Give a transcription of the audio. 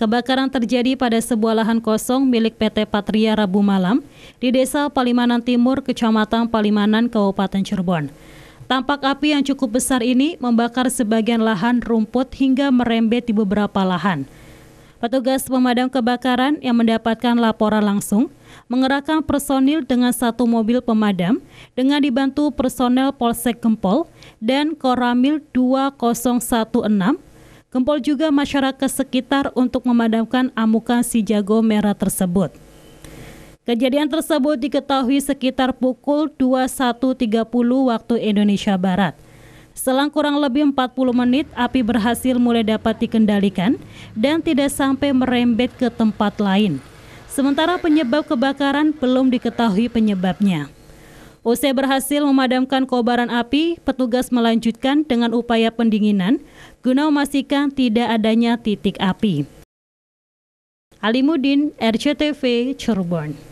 Kebakaran terjadi pada sebuah lahan kosong milik PT Patria Rabu malam di Desa Palimanan Timur, Kecamatan Palimanan, Kabupaten Cirebon. Tampak api yang cukup besar ini membakar sebagian lahan rumput hingga merembet di beberapa lahan. Petugas pemadam kebakaran yang mendapatkan laporan langsung mengerahkan personil dengan satu mobil pemadam dengan dibantu personel Polsek Gempol dan Koramil 2016 Gempol juga masyarakat sekitar untuk memadamkan amukan si jago merah tersebut. Kejadian tersebut diketahui sekitar pukul 21.30 waktu Indonesia Barat. Selang kurang lebih 40 menit, api berhasil mulai dapat dikendalikan dan tidak sampai merembet ke tempat lain. Sementara penyebab kebakaran belum diketahui penyebabnya. Usai berhasil memadamkan kobaran api, petugas melanjutkan dengan upaya pendinginan guna memastikan tidak adanya titik api. Alimudin, RCTV, Cirebon.